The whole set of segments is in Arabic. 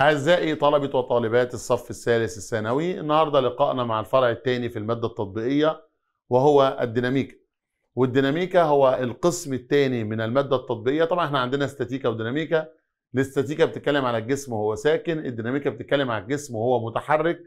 أعزائي طلبة وطالبات الصف الثالث الثانوي النهاردة لقائنا مع الفرع الثاني في المادة التطبيقية وهو الديناميكا والديناميكا هو القسم الثاني من المادة التطبيقية طبعا احنا عندنا استاتيكا وديناميكا الاستاتيكا بتتكلم على الجسم وهو ساكن الديناميكا بتتكلم على الجسم وهو متحرك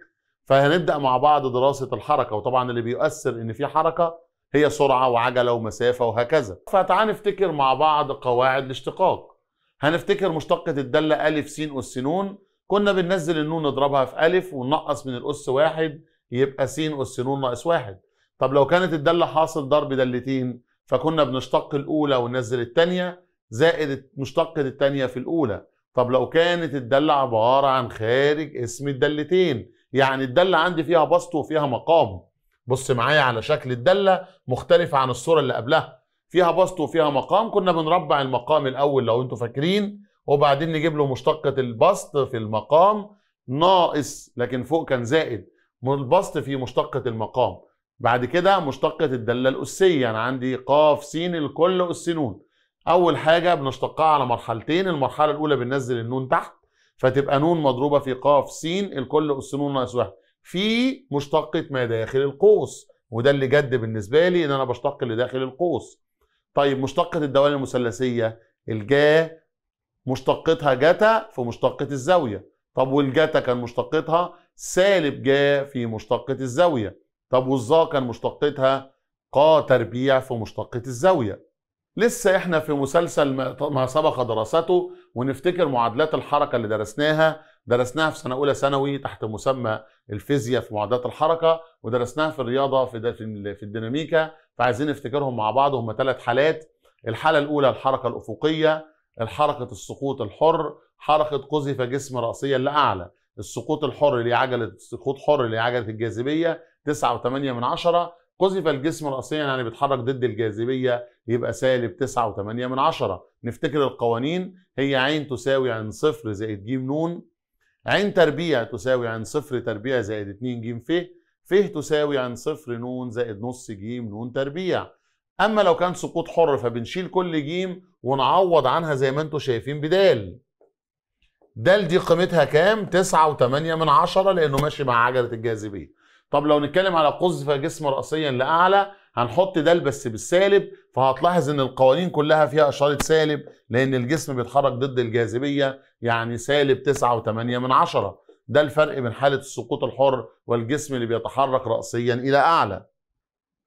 فهنبدأ مع بعض دراسة الحركة وطبعا اللي بيؤثر ان في حركة هي سرعة وعجلة ومسافة وهكذا فتعال نفتكر مع بعض قواعد الاشتقاق هنفتكر مشتقة الدالة أ س أس ن كنا بننزل النون نضربها في أ وننقص من الأس واحد يبقى س أس ن ناقص واحد طب لو كانت الدالة حاصل ضرب دالتين فكنا بنشتق الأولى وننزل الثانية زائد مشتقة الثانية في الأولى طب لو كانت الدالة عبارة عن خارج اسم الدالتين يعني الدالة عندي فيها بسط وفيها مقام بص معايا على شكل الدالة مختلفة عن الصورة اللي قبلها فيها بسط وفيها مقام كنا بنربع المقام الاول لو انتوا فاكرين وبعدين نجيب له مشتقه البسط في المقام ناقص لكن فوق كان زائد البسط في مشتقه المقام بعد كده مشتقه الداله الاسيه انا يعني عندي قاف س الكل اس نون اول حاجه بنشتقها على مرحلتين المرحله الاولى بننزل النون تحت فتبقى نون مضروبه في قاف س الكل اس نون ناقص واحد في مشتقه ما داخل القوس وده اللي جد بالنسبه لي ان انا بشتق اللي داخل القوس طيب مشتقة الدوال المثلثية الجا مشتقتها جتا في مشتقة الزاوية طب والجتا كان مشتقتها سالب جا في مشتقة الزاوية طب والظا كان مشتقتها قا تربيع في مشتقة الزاوية لسه احنا في مسلسل ما سبق دراسته ونفتكر معادلات الحركة اللي درسناها درسناها في سنه اولى ثانوي تحت مسمى الفيزياء في معادلات الحركه ودرسناها في الرياضه في في الديناميكا فعايزين نفتكرهم مع بعض هم ثلاث حالات الحاله الاولى الحركه الافقيه الحركه السقوط الحر حركه قذف جسم راسيا لاعلى السقوط الحر عجله سقوط حر عجله الجاذبيه و8 من عشرة قذف الجسم راسيا يعني بيتحرك ضد الجاذبيه يبقى سالب و8 من عشرة نفتكر القوانين هي عين تساوي عن صفر زائد ج نون عين تربيع تساوي عن صفر تربيع زائد 2 ج ف ف تساوي عن صفر ن زائد نص ج ن تربيع اما لو كان سقوط حر فبنشيل كل ج ونعوض عنها زي ما انتم شايفين بدال دال دي قيمتها كام 9 و8 من عشرة لانه ماشي مع عجله الجاذبيه طب لو نتكلم على قذف جسم راسيا لاعلى هنحط ده بس بالسالب فهتلاحظ ان القوانين كلها فيها اشاره سالب لان الجسم بيتحرك ضد الجاذبيه يعني سالب تسعة وتمانية من عشرة ده الفرق بين حاله السقوط الحر والجسم اللي بيتحرك راسيا الى اعلى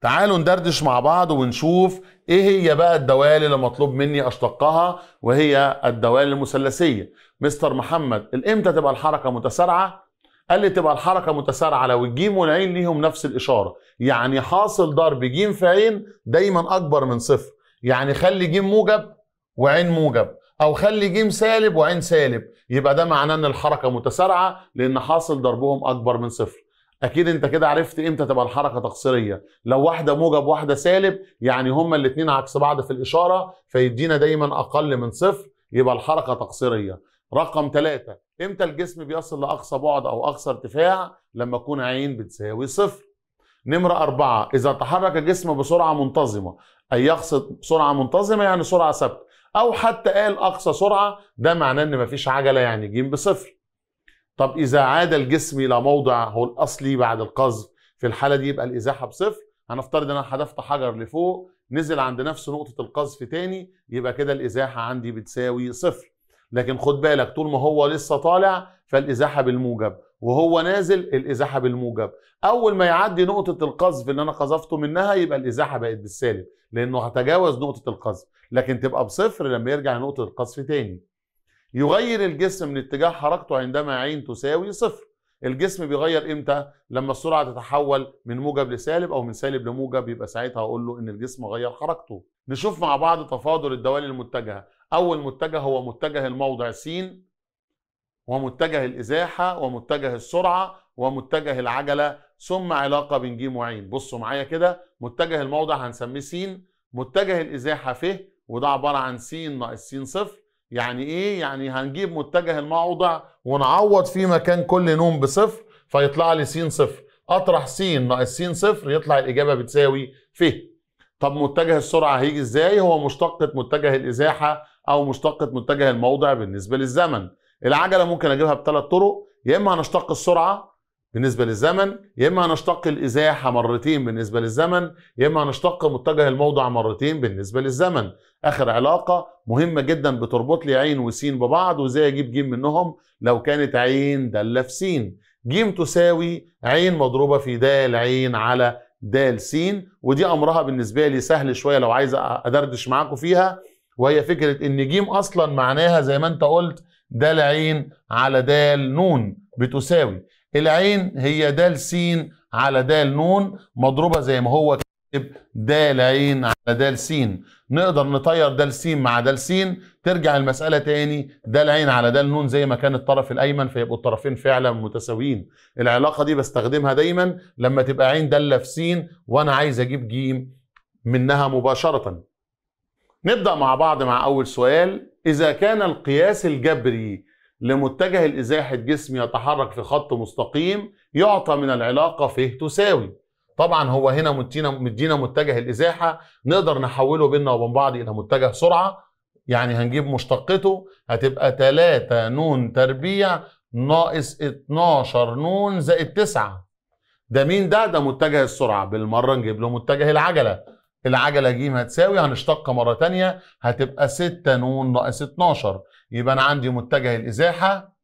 تعالوا ندردش مع بعض ونشوف ايه هي بقى الدوال اللي مطلوب مني اشتقها وهي الدوال المثلثيه مستر محمد الامتى تبقى الحركه متسارعه قال لي تبقى الحركه متسارعه لو الجيم والعين ليهم نفس الاشاره يعني حاصل ضرب جيم في عين دايما اكبر من صفر يعني خلي جيم موجب وعين موجب او خلي جيم سالب وعين سالب يبقى ده معناه ان الحركه متسارعه لان حاصل ضربهم اكبر من صفر اكيد انت كده عرفت امتى تبقى الحركه تقصيريه لو واحده موجب واحده سالب يعني هما الاثنين عكس بعض في الاشاره فيدينا دايما اقل من صفر يبقى الحركه تقصيريه رقم ثلاثة امتى الجسم بيصل لاقصى بعد او اقصى ارتفاع لما تكون عين بتساوي صفر نمرة أربعة إذا تحرك الجسم بسرعة منتظمة أي يقصد سرعة منتظمة يعني سرعة ثابتة أو حتى قال أقصى سرعة ده معناه إن مفيش عجلة يعني جيم بصفر طب إذا عاد الجسم إلى موضع هو الأصلي بعد القذف في الحالة دي يبقى الإزاحة بصفر هنفترض إن أنا حذفت حجر لفوق نزل عند نفس نقطة القذف تاني يبقى كده الإزاحة عندي بتساوي صفر لكن خد بالك طول ما هو لسه طالع فالازاحه بالموجب وهو نازل الازاحه بالموجب اول ما يعدي نقطه القذف اللي انا قذفته منها يبقى الازاحه بقت بالسالب لانه هتجاوز نقطه القذف لكن تبقى بصفر لما يرجع نقطه القذف تاني يغير الجسم من اتجاه حركته عندما عين تساوي صفر الجسم بيغير امتى لما السرعه تتحول من موجب لسالب او من سالب لموجب يبقى ساعتها اقول له ان الجسم غير حركته نشوف مع بعض تفاضل الدوال المتجهه اول متجه هو متجه الموضع س ومتجه الازاحه ومتجه السرعه ومتجه العجله ثم علاقه بين ج وعين بصوا معايا كده متجه الموضع هنسميه س متجه الازاحه ف وده عباره عن س ناقص س صفر يعني ايه يعني هنجيب متجه الموضع ونعوض فيه مكان كل نون بصفر فيطلع لي س صفر اطرح س ناقص س صفر يطلع الاجابه بتساوي ف طب متجه السرعه هيجي ازاي هو مشتقه متجه الازاحه او مشتقه متجه الموضع بالنسبه للزمن العجله ممكن اجيبها بثلاث طرق يا اما هنشتق السرعه بالنسبه للزمن يا اما هنشتق الازاحه مرتين بالنسبه للزمن يا اما هنشتق متجه الموضع مرتين بالنسبه للزمن اخر علاقه مهمه جدا بتربط لي عين وسين ببعض وازاي اجيب جيم منهم لو كانت عين داله في سين جيم تساوي عين مضروبه في دال عين على د س ودي امرها بالنسبه لي سهل شويه لو عايز ادردش معاكم فيها وهي فكره ان جيم اصلا معناها زي ما انت قلت دال عين على دال نون بتساوي العين هي دال سين على دال نون مضروبه زي ما هو كاتب دال عين على دال سين نقدر نطير دال سين مع دال سين ترجع المساله تاني دال عين على دال نون زي ما كان الطرف الايمن فيبقوا الطرفين فعلا متساويين العلاقه دي بستخدمها دايما لما تبقى عين داله في سين وانا عايز اجيب جيم منها مباشره نبدأ مع بعض مع أول سؤال إذا كان القياس الجبري لمتجه الإزاحة جسم يتحرك في خط مستقيم يعطى من العلاقة فيه تساوي طبعا هو هنا مدينا مدينا متجه الإزاحة نقدر نحوله بيننا وبين بعض إلى متجه سرعة يعني هنجيب مشتقته هتبقى 3 نون تربيع ناقص 12 نون زائد 9 ده مين ده؟ ده متجه السرعة بالمرة نجيب له متجه العجلة العجله ج هتساوي هنشتق مره ثانيه هتبقى 6 ن ناقص 12 يبقى انا عندي متجه الازاحه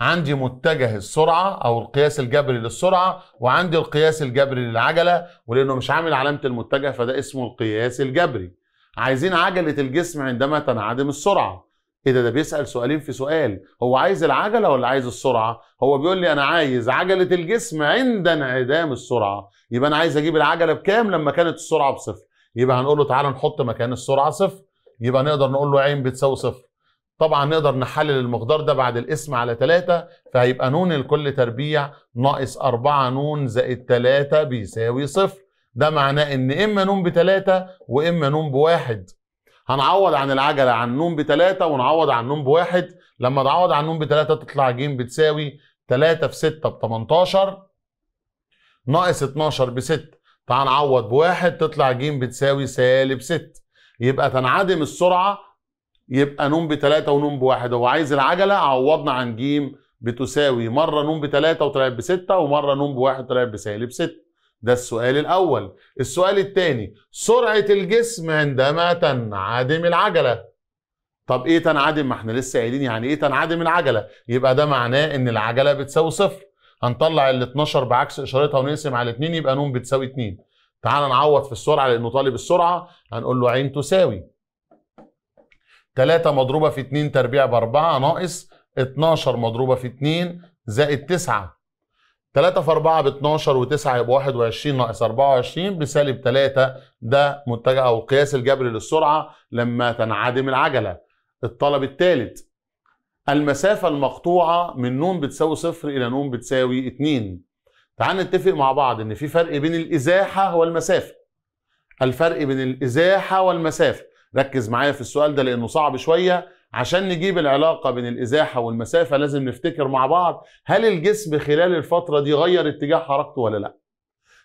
عندي متجه السرعه او القياس الجبري للسرعه وعندي القياس الجبري للعجله ولانه مش عامل علامه المتجه فده اسمه القياس الجبري عايزين عجله الجسم عندما تنعدم السرعه ايه ده ده بيسال سؤالين في سؤال هو عايز العجله ولا عايز السرعه هو بيقول لي انا عايز عجله الجسم عند انعدام السرعه يبقى انا عايز اجيب العجله بكام لما كانت السرعه بصفر يبقى هنقول له تعالى نحط مكان السرعه صفر يبقى نقدر نقول له عين بتساوي صفر طبعا نقدر نحلل المقدار ده بعد الاسم على 3 فهيبقى نون لكل تربيع ناقص 4 نون زائد 3 بيساوي صفر ده معناه ان اما نون بتلاتة واما نون بواحد هنعوض عن العجلة عن نون بتلاتة ونعوض عن نون بواحد لما نعوض عن نون بتلاتة تطلع ج بتساوي 3 في 6 ب 18 ناقص 12 ب 6 تعال نعوض بواحد تطلع ج بتساوي سالب 6 يبقى تنعدم السرعه يبقى ن ب 3 ون ب 1 هو عايز العجله عوضنا عن ج بتساوي مره ن ب 3 وطلعت 6 ومره ن ب 1 طلعت بسالب 6 ده السؤال الاول السؤال الثاني سرعه الجسم عندما تنعدم العجله طب ايه تنعدم ما احنا لسه قايلين يعني ايه تنعدم العجله يبقى ده معناه ان العجله بتساوي صفر هنطلع ال 12 بعكس اشارتها ونقسم على 2 يبقى نون بتساوي 2 تعال نعوض في السرعه لانه طالب السرعه هنقول له عين تساوي 3 مضروبه في 2 تربيع ب 4 ناقص 12 مضروبه في 2 زائد 9 3 في 4 ب 12 و9 يبقى 21 ناقص 24 بسالب 3 ده متجه او قياس الجبر للسرعه لما تنعدم العجله الطلب الثالث المسافة المقطوعة من نون بتساوي صفر إلى نون بتساوي اتنين تعال نتفق مع بعض إن في فرق بين الإزاحة والمسافة الفرق بين الإزاحة والمسافة ركز معايا في السؤال ده لأنه صعب شوية عشان نجيب العلاقة بين الإزاحة والمسافة لازم نفتكر مع بعض هل الجسم خلال الفترة دي غير اتجاه حركته ولا لأ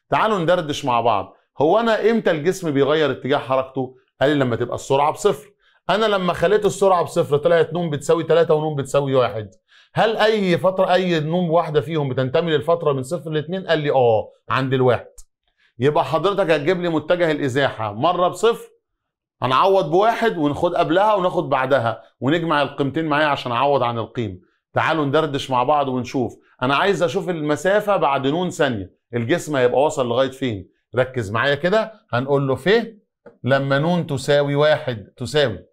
تعالوا ندردش مع بعض هو أنا إمتى الجسم بيغير اتجاه حركته؟ قال لي لما تبقى السرعة بصفر انا لما خليت السرعه بصفر طلعت ن بتساوي 3 ون بتساوي 1 هل اي فتره اي ن واحده فيهم بتنتمي للفتره من صفر 2 قال لي اه عند الواحد يبقى حضرتك هتجيب لي متجه الازاحه مره بصفر هنعوض بواحد وناخد قبلها وناخد بعدها ونجمع القيمتين معايا عشان اعوض عن القيم تعالوا ندردش مع بعض ونشوف انا عايز اشوف المسافه بعد نون ثانيه الجسم هيبقى وصل لغايه فين ركز معايا كده هنقول له في لما نون تساوي واحد تساوي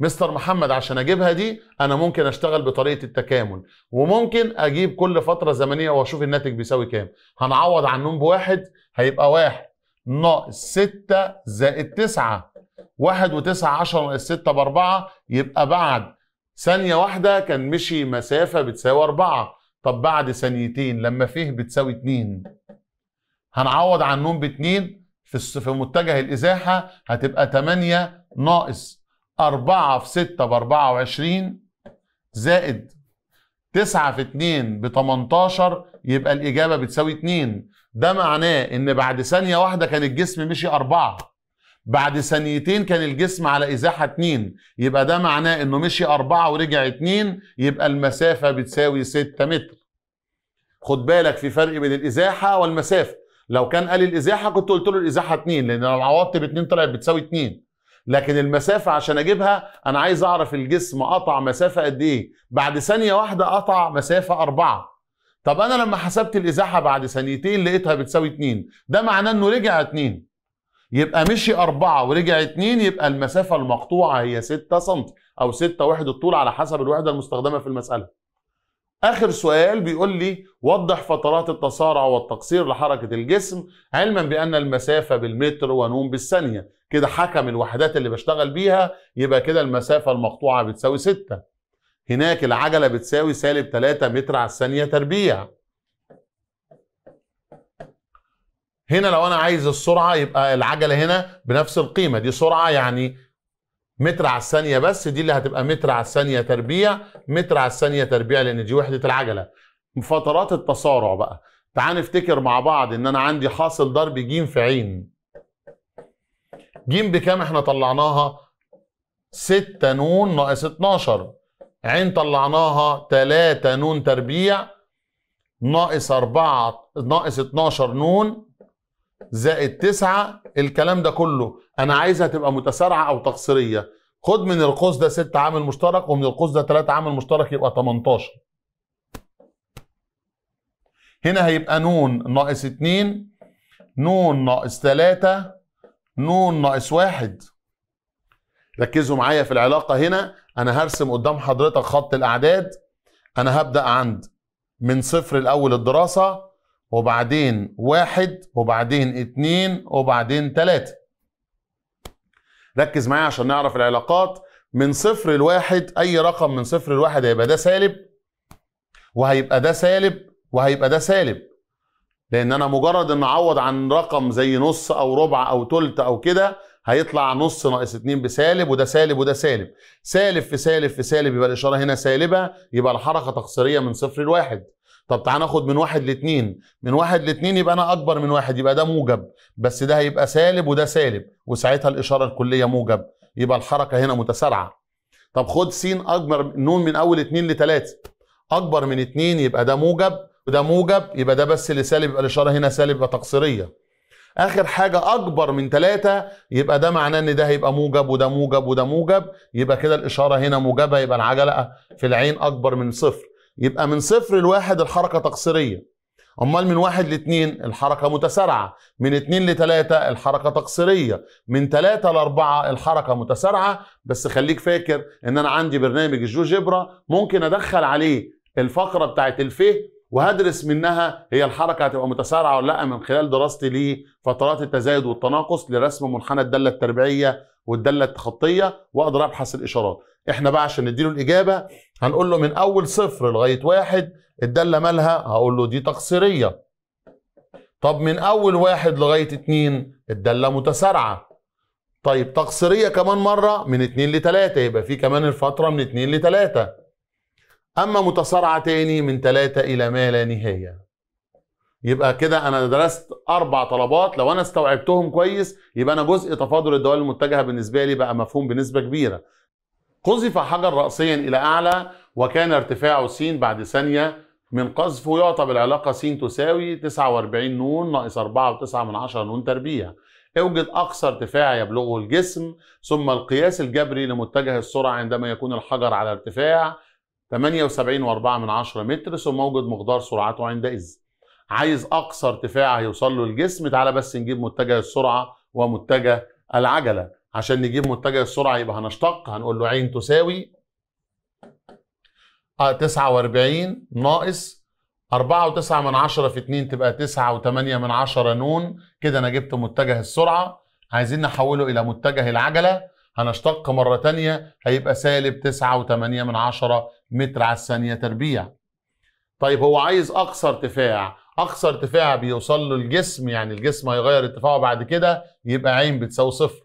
مستر محمد عشان اجيبها دي انا ممكن اشتغل بطريقه التكامل وممكن اجيب كل فتره زمنيه واشوف الناتج بيساوي كام هنعوض عن نون بواحد هيبقى واحد ناقص 6 زائد 9 واحد وتسعة عشرة ناقص ستة بأربعة يبقى بعد ثانية واحدة كان مشي مسافة بتساوي أربعة طب بعد ثانيتين لما فيه بتساوي اتنين هنعوض عن ب باتنين في متجه الإزاحة هتبقى تمانية ناقص 4 في 6 ب 24 زائد 9 في 2 ب 18 يبقى الإجابة بتساوي 2 ده معناه إن بعد ثانية واحدة كان الجسم مشي 4 بعد ثانيتين كان الجسم على إزاحة 2 يبقى ده معناه إنه مشي 4 ورجع 2 يبقى المسافة بتساوي 6 متر خد بالك في فرق بين الإزاحة والمسافة لو كان قال الإزاحة كنت قلت له الإزاحة 2 لأن لو عوضت ب 2 طلعت بتساوي 2 لكن المسافه عشان اجيبها انا عايز اعرف الجسم قطع مسافه قد ايه بعد ثانيه واحده قطع مسافه أربعة طب انا لما حسبت الازاحه بعد ثانيتين لقيتها بتساوي اتنين ده معناه انه رجع اتنين يبقى مشي أربعة ورجع اتنين يبقى المسافه المقطوعه هي ستة سم او ستة وحده طول على حسب الوحده المستخدمه في المساله اخر سؤال بيقول لي وضح فترات التسارع والتقصير لحركه الجسم علما بان المسافه بالمتر ونوم بالثانيه كده حكم الوحدات اللي بشتغل بيها يبقى كده المسافة المقطوعة بتساوي 6 هناك العجلة بتساوي سالب 3 متر على الثانية تربيع هنا لو انا عايز السرعه يبقى العجله هنا بنفس القيمه دي سرعه يعني متر على الثانيه بس دي اللي هتبقى متر على الثانيه تربيع متر على الثانيه تربيع لان دي وحده العجله فترات التسارع بقى تعال نفتكر مع بعض ان انا عندي حاصل ضرب ج في ع ج بكام احنا طلعناها 6 ن ناقص 12 ع طلعناها 3 ن تربيع ناقص 4 ناقص 12 ن زائد 9 الكلام ده كله انا عايزها تبقى متسارعه او تقصيريه خد من القوس ده 6 عامل مشترك ومن القوس ده 3 عامل مشترك يبقى 18 هنا هيبقى ن ناقص 2 ن ناقص 3 نون ناقص واحد ركزوا معايا في العلاقة هنا أنا هرسم قدام حضرتك خط الأعداد أنا هبدأ عند من صفر الأول الدراسة وبعدين واحد وبعدين اتنين وبعدين تلاتة ركز معايا عشان نعرف العلاقات من صفر لواحد أي رقم من صفر لواحد هيبقى ده سالب وهيبقى ده سالب وهيبقى ده سالب لان انا مجرد ان اعوض عن رقم زي نص او ربع او تلت او كده هيطلع نص ناقص اتنين بسالب وده سالب وده سالب سالب في سالب في سالب يبقى الاشاره هنا سالبه يبقى الحركه تقصيريه من صفر لواحد طب تعال ناخد من واحد لاتنين من واحد لاتنين يبقى انا اكبر من واحد يبقى ده موجب بس ده هيبقى سالب وده سالب وساعتها الاشاره الكليه موجب يبقى الحركه هنا متسارعه طب خد س اكبر نون من اول اتنين لتلاته اكبر من اتنين يبقى ده موجب وده موجب يبقى ده بس اللي سالب يبقى الاشاره هنا سالب يبقى تقصيريه اخر حاجه اكبر من ثلاثة يبقى ده معناه ان ده هيبقى موجب وده موجب وده موجب يبقى كده الاشاره هنا موجبه يبقى العجله في العين اكبر من صفر يبقى من صفر لواحد الحركه تقصيريه امال من واحد لاثنين الحركه متسارعه من اثنين لثلاثه الحركه تقصيريه من ثلاثه لاربعه الحركه متسارعه بس خليك فاكر ان انا عندي برنامج الجوجبرا ممكن ادخل عليه الفقره بتاعت الفه وهدرس منها هي الحركه هتبقى متسارعه ولا لا من خلال دراستي لفترات التزايد والتناقص لرسم منحنى الداله التربيعيه والداله الخطيه واقدر ابحث الاشارات احنا بقى عشان نديله الاجابه هنقول له من اول صفر لغايه واحد الداله مالها هقول له دي تقصيريه طب من اول واحد لغايه اتنين الداله متسارعه طيب تقصيريه كمان مره من اتنين لتلاته يبقى في كمان الفتره من اتنين لتلاته اما متصارعه تاني من ثلاثه الى ما لا نهايه يبقى كده انا درست اربع طلبات لو انا استوعبتهم كويس يبقى انا جزء تفاضل الدول المتجهه بالنسبه لي بقى مفهوم بنسبه كبيره قذف حجر راسيا الى اعلى وكان ارتفاع س بعد ثانيه من قذفه يعطى بالعلاقه س تساوي 49 نون ناقص 4.9 من عشرة نون تربيع اوجد اقصى ارتفاع يبلغه الجسم ثم القياس الجبري لمتجه السرعه عندما يكون الحجر على ارتفاع 78.4 متر ثم اوجد مقدار سرعته عندئذ عايز اقصى ارتفاع هيوصل له الجسم تعالى بس نجيب متجه السرعه ومتجه العجله عشان نجيب متجه السرعه يبقى هنشتق هنقول له عين تساوي 49 آه، ناقص 4.9 من 10 في 2 تبقى 9.8 من 10 نون كده انا جبت متجه السرعه عايزين نحوله الى متجه العجله هنشتق مرة تانية هيبقى سالب تسعة وتمانية من عشرة متر على الثانية تربيع طيب هو عايز أقصى ارتفاع أقصى ارتفاع بيوصل له الجسم يعني الجسم هيغير ارتفاعه بعد كده يبقى عين بتساوي صفر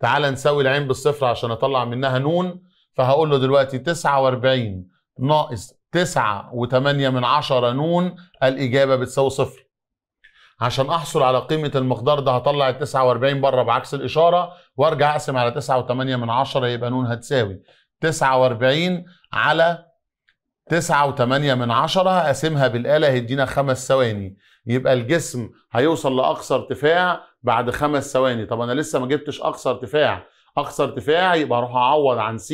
تعال نساوي العين بالصفر عشان أطلع منها نون فهقول له دلوقتي تسعة واربعين ناقص تسعة وتمانية من عشرة نون الإجابة بتساوي صفر عشان احصل على قيمه المقدار ده هطلع ال 49 بره بعكس الاشاره وارجع اقسم على 9.8 من 10 يبقى نون هتساوي 49 على 9.8 من 10 أقسمها بالاله هيدينا خمس ثواني يبقى الجسم هيوصل لاقصى ارتفاع بعد خمس ثواني طب انا لسه ما جبتش اقصى ارتفاع اقصى ارتفاع يبقى اروح اعوض عن س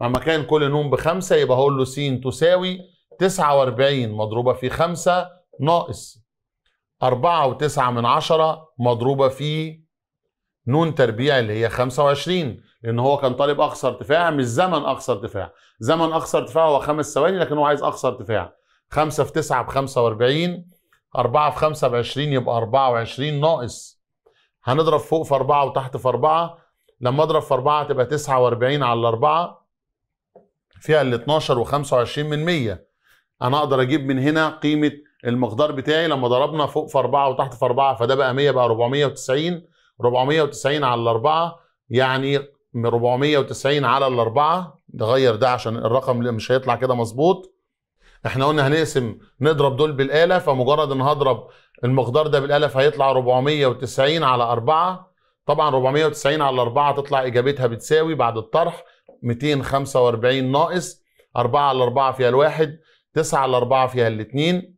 مكان كل نون بخمسه يبقى هقول له س تساوي 49 مضروبه في 5 ناقص أربعة وتسعة من عشرة مضروبة في نون تربيع اللي هي خمسة وعشرين لأن هو كان طالب أقصى ارتفاع مش زمن أقصى ارتفاع زمن أقصى ارتفاع هو خمس ثواني لكن هو عايز أقصى ارتفاع خمسة في تسعة بخمسة واربعين أربعة في خمسة بعشرين يبقى أربعة وعشرين ناقص هنضرب فوق في أربعة وتحت في أربعة لما أضرب في أربعة تبقى تسعة واربعين على الأربعة فيها ال 12 و25 من 100 أنا أقدر أجيب من هنا قيمة المقدار بتاعي لما ضربنا فوق في 4 وتحت في 4 فده بقى 100 بقى 490 490 على 4 يعني 490 على الأربعة نغير ده عشان الرقم مش هيطلع كده مظبوط احنا قلنا هنقسم نضرب دول بالآلة فمجرد ان هضرب المقدار ده بالآلة فهيطلع 490 على 4 طبعا 490 على 4 تطلع إجابتها بتساوي بعد الطرح 245 ناقص 4 على 4 فيها الواحد 9 على 4 فيها الاثنين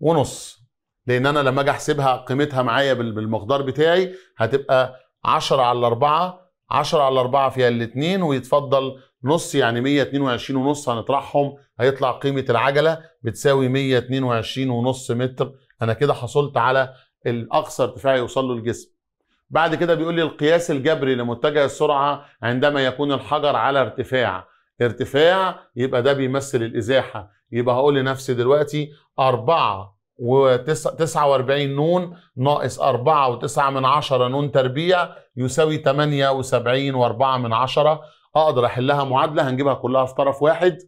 ونص لان انا لما اجي احسبها قيمتها معايا بالمقدار بتاعي هتبقى 10 على 4 10 على 4 فيها الاثنين ويتفضل نص يعني 122 ونص هنطرحهم هيطلع قيمه العجله بتساوي 122 ونص متر انا كده حصلت على الاقصى ارتفاع يوصل له الجسم بعد كده بيقول لي القياس الجبري لمتجه السرعه عندما يكون الحجر على ارتفاع ارتفاع يبقى ده بيمثل الازاحه يبقى هقول لنفسي دلوقتي 4 و49 نون ناقص 4 و9 من 10 نون تربيع يساوي 78 و4 من 10 اقدر احلها معادله هنجيبها كلها في طرف واحد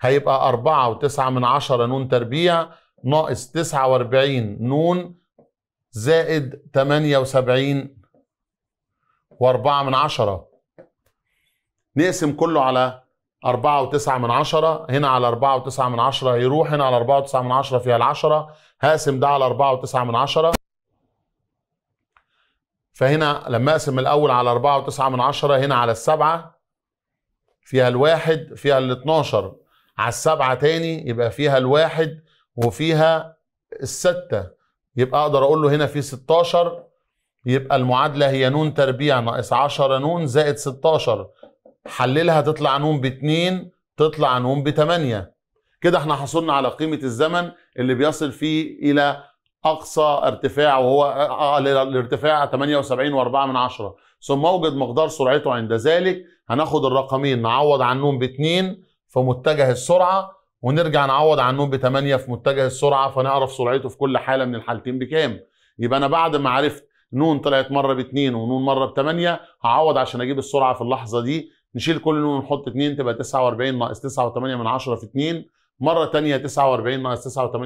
هيبقى 4 و9 من 10 نون تربيع ناقص 49 نون زائد 78 و4 من 10 نقسم كله على أربعة وتسعة من عشرة هنا على أربعة وتسعة من عشرة هيروح هنا على أربعة وتسعة من عشرة فيها العشرة هقسم ده على أربعة وتسعة من عشرة فهنا لما أقسم الأول على أربعة وتسعة من عشرة هنا على السبعة فيها الواحد فيها الاتناشر على السبعة تاني يبقى فيها الواحد وفيها الستة يبقى أقدر أقول له هنا في 16 يبقى المعادلة هي نون تربيع ناقص 10 نون زائد 16 حللها تطلع نون باتنين تطلع نون بتمانية كده احنا حصلنا على قيمة الزمن اللي بيصل فيه إلى أقصى ارتفاع وهو آه، الارتفاع 78.4 من عشرة ثم أوجد مقدار سرعته عند ذلك هناخد الرقمين نعوض عن نون باتنين في متجه السرعة ونرجع نعوض عن نون بتمانية في متجه السرعة فنعرف سرعته في كل حالة من الحالتين بكام يبقى أنا بعد ما عرفت نون طلعت مرة باتنين ونون مرة بتمانية هعوض عشان أجيب السرعة في اللحظة دي نشيل كل نون ونحط 2 تبقى 49 ناقص 9.8 من 10 في 2 مرة تانية 49 ناقص 9.8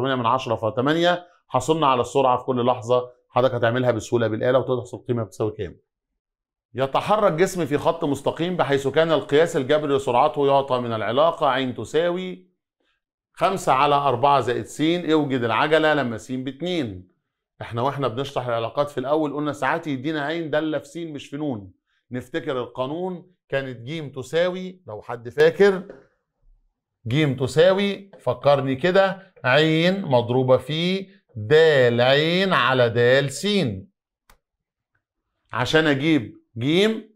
من 10 في 8 حصلنا على السرعة في كل لحظة حضرتك هتعملها بسهولة بالآلة وتحصل قيمة بتساوي كام يتحرك جسم في خط مستقيم بحيث كان القياس الجبري لسرعته يعطى من العلاقة عين تساوي 5 على 4 زائد س اوجد العجلة لما س ب 2 احنا واحنا بنشرح العلاقات في الأول قلنا ساعات يدينا عين دالة في س مش في نون نفتكر القانون كانت جيم تساوي لو حد فاكر جيم تساوي فكرني كده عين مضروبة في دال عين على دال سين عشان اجيب جيم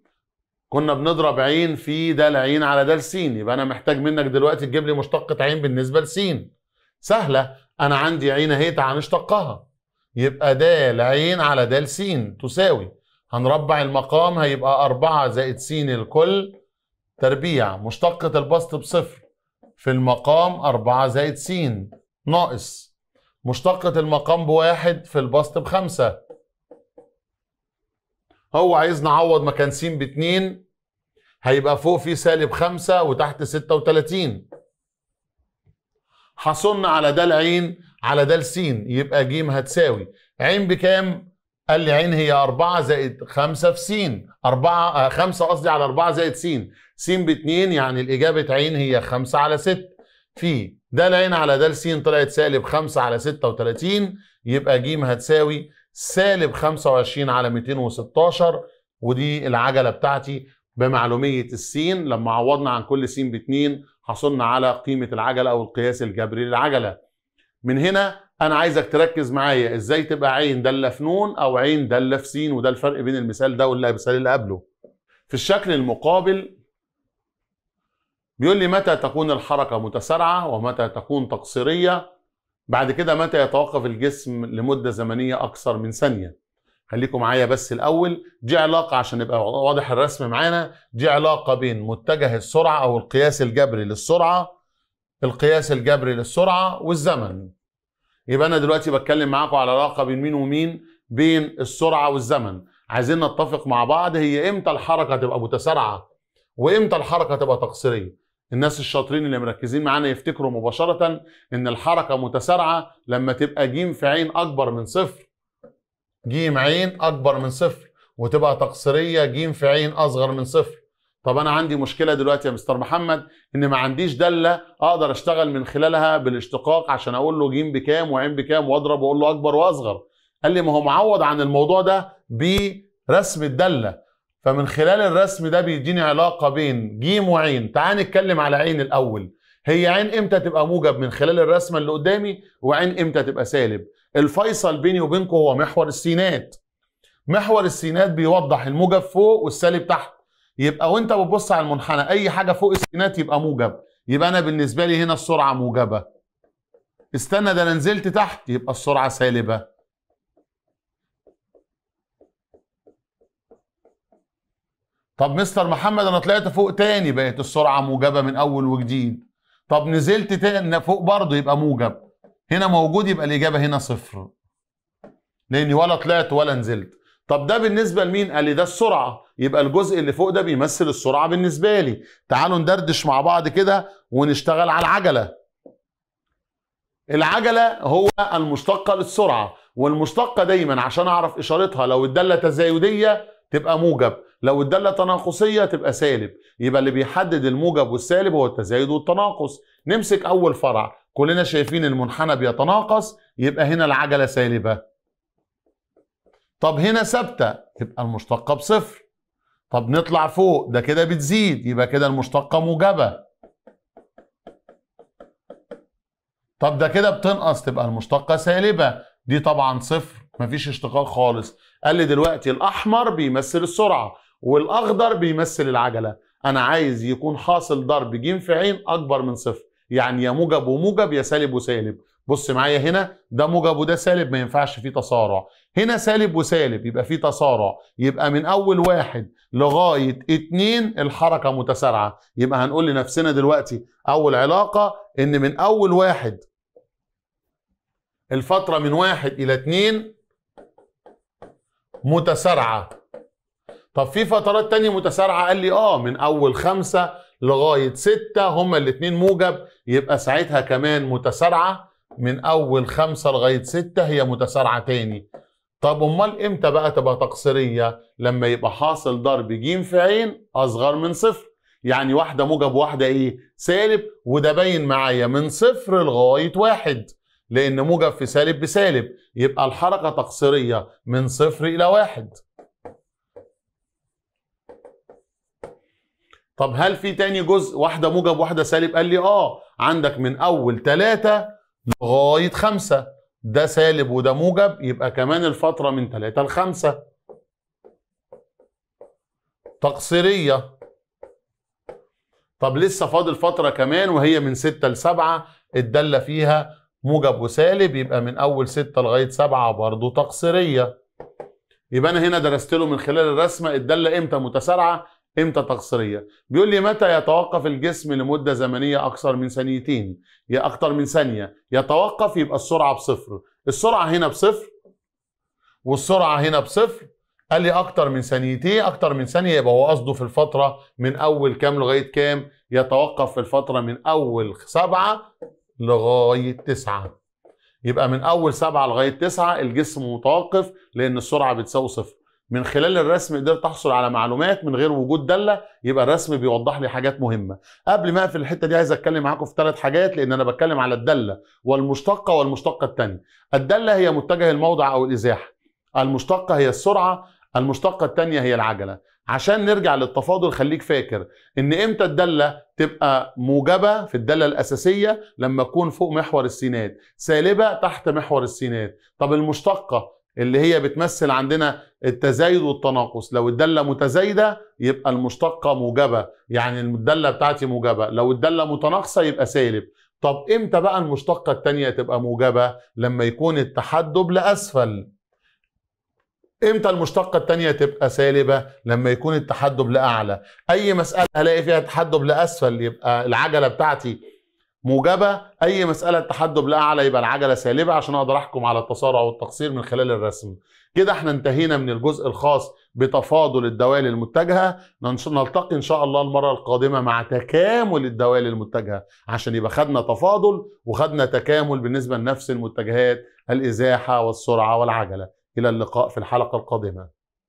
كنا بنضرب عين في دال عين على دال سين يبقى انا محتاج منك دلوقتي تجيب لي مشتقة عين بالنسبة لسين سهلة انا عندي عين اهي تعال نشتقها يبقى دال عين على دال سين تساوي هنربع المقام هيبقى أربعة زائد س الكل تربيع مشتقة البسط بصفر في المقام أربعة زائد س ناقص مشتقة المقام بواحد في البسط بخمسة هو عايزنا نعوض مكان س باتنين هيبقى فوق في سالب خمسة وتحت ستة وتلاتين حصلنا على ده العين على ده السين يبقى ج هتساوي عين بكام؟ قال لي عين هي 4 زائد 5 في سين 4 5 آه، قصدي على 4 زائد سين سين ب 2 يعني الاجابه عين هي 5 على 6 في ده عين على ده س طلعت سالب 5 على 36 يبقى ج هتساوي سالب 25 على 216 ودي العجله بتاعتي بمعلوميه السين لما عوضنا عن كل سين ب 2 حصلنا على قيمه العجله او القياس الجبري للعجله من هنا انا عايزك تركز معايا ازاي تبقى عين داله في نون او عين داله في سين وده الفرق بين المثال ده والمثال اللي قبله في الشكل المقابل بيقول لي متى تكون الحركه متسارعه ومتى تكون تقصيريه بعد كده متى يتوقف الجسم لمده زمنيه اكثر من ثانيه خليكم معايا بس الاول دي علاقه عشان يبقى واضح الرسم معانا دي علاقه بين متجه السرعه او القياس الجبري للسرعه القياس الجبري للسرعه والزمن يبقى انا دلوقتي بتكلم معاكم على علاقه بين مين ومين بين السرعه والزمن عايزين نتفق مع بعض هي امتى الحركه هتبقى متسارعه وامتى الحركه هتبقى تقصيريه الناس الشاطرين اللي مركزين معانا يفتكروا مباشره ان الحركه متسارعه لما تبقى ج في عين اكبر من صفر ج عين اكبر من صفر وتبقى تقصيريه ج في عين اصغر من صفر طب انا عندي مشكله دلوقتي يا مستر محمد ان ما عنديش داله اقدر اشتغل من خلالها بالاشتقاق عشان اقول له ج بكام وعين بكام واضرب واقول له اكبر واصغر قال لي ما هو معوض عن الموضوع ده برسم الداله فمن خلال الرسم ده بيديني علاقه بين ج وعين تعال نتكلم على عين الاول هي عين امتى تبقى موجب من خلال الرسمه اللي قدامي وعين امتى تبقى سالب الفيصل بيني وبينكم هو محور السينات محور السينات بيوضح الموجب فوق والسالب تحت يبقى وانت بتبص على المنحنى اي حاجه فوق السينات يبقى موجب يبقى انا بالنسبه لي هنا السرعه موجبه استنى ده انا نزلت تحت يبقى السرعه سالبه طب مستر محمد انا طلعت فوق تاني بقت السرعه موجبه من اول وجديد طب نزلت تاني فوق برضه يبقى موجب هنا موجود يبقى الاجابه هنا صفر لاني ولا طلعت ولا نزلت طب ده بالنسبه لمين قال لي ده السرعه يبقى الجزء اللي فوق ده بيمثل السرعه بالنسبه لي تعالوا ندردش مع بعض كده ونشتغل على العجله العجله هو المشتقه للسرعه والمشتقه دايما عشان اعرف اشارتها لو الداله تزايديه تبقى موجب لو الداله تناقصيه تبقى سالب يبقى اللي بيحدد الموجب والسالب هو التزايد والتناقص نمسك اول فرع كلنا شايفين المنحنى بيتناقص يبقى هنا العجله سالبه طب هنا ثابته تبقى المشتقه بصفر طب نطلع فوق ده كده بتزيد يبقى كده المشتقه موجبه طب ده كده بتنقص تبقى المشتقه سالبه دي طبعا صفر مفيش اشتقاق خالص قال لي دلوقتي الاحمر بيمثل السرعه والاخضر بيمثل العجله انا عايز يكون حاصل ضرب ج في عين اكبر من صفر يعني يا موجب وموجب يا سالب وسالب بص معايا هنا ده موجب وده سالب ما ينفعش فيه تسارع هنا سالب وسالب يبقى فيه تسارع يبقى من اول واحد لغايه اتنين الحركه متسارعه يبقى هنقول لنفسنا دلوقتي اول علاقه ان من اول واحد الفتره من واحد الى اتنين متسارعه طب في فترات تانية متسارعه قال لي اه من اول خمسه لغايه سته هما الاتنين موجب يبقى ساعتها كمان متسارعه من اول خمسه لغايه سته هي متسارعه تاني طب امال امتى بقى تبقى تقصيريه لما يبقى حاصل ضرب ج في عين اصغر من صفر يعني واحده موجب واحده ايه سالب وده باين معايا من صفر لغايه واحد لان موجب في سالب بسالب يبقى الحركه تقصيريه من صفر الى واحد طب هل في تاني جزء واحده موجب واحده سالب قال لي اه عندك من اول ثلاثة لغايه خمسه ده سالب وده موجب يبقى كمان الفتره من تلاتة لخمسه تقصيريه طب لسه فاضل فتره كمان وهي من سته لسبعه الداله فيها موجب وسالب يبقى من اول سته لغايه سبعه برضو تقصيريه يبقى انا هنا درست له من خلال الرسمه الداله امتى متسارعه امتى تقصيريه بيقول لي متى يتوقف الجسم لمده زمنيه اكثر من ثانيتين يا اكثر من ثانيه يتوقف يبقى السرعه بصفر السرعه هنا بصفر والسرعه هنا بصفر قال لي أكثر من ثانيتين أكثر من ثانيه يبقى هو قصده في الفتره من اول كام لغايه كام يتوقف في الفتره من اول سبعه لغايه تسعه يبقى من اول سبعه لغايه تسعه الجسم متوقف لان السرعه بتساوي صفر من خلال الرسم قدرت احصل على معلومات من غير وجود داله يبقى الرسم بيوضح لي حاجات مهمه قبل ما اقفل الحته دي عايز اتكلم معاكم في ثلاث حاجات لان انا بتكلم على الداله والمشتقه والمشتقه الثانيه الداله هي متجه الموضع او الازاحه المشتقه هي السرعه المشتقه الثانيه هي العجله عشان نرجع للتفاضل خليك فاكر ان امتى الداله تبقى موجبه في الداله الاساسيه لما تكون فوق محور السينات سالبه تحت محور السينات طب المشتقه اللي هي بتمثل عندنا التزايد والتناقص لو الدالة متزايدة يبقى المشتقة موجبة يعني الدالة بتاعتي موجبة لو الدالة متناقصة يبقى سالب طب امتى بقى المشتقة التانية تبقى موجبة لما يكون التحدب لأسفل امتى المشتقة التانية تبقى سالبة لما يكون التحدب لأعلى اي مسألة هلاقي فيها تحدب لأسفل يبقى العجلة بتاعتي موجبه اي مساله تحدب لاعلى يبقى العجله سالبه عشان اقدر احكم على التسارع والتقصير من خلال الرسم كده احنا انتهينا من الجزء الخاص بتفاضل الدوال المتجهه نلتقي ان شاء الله المره القادمه مع تكامل الدوال المتجهه عشان يبقى خدنا تفاضل وخدنا تكامل بالنسبه لنفس المتجهات الازاحه والسرعه والعجله الى اللقاء في الحلقه القادمه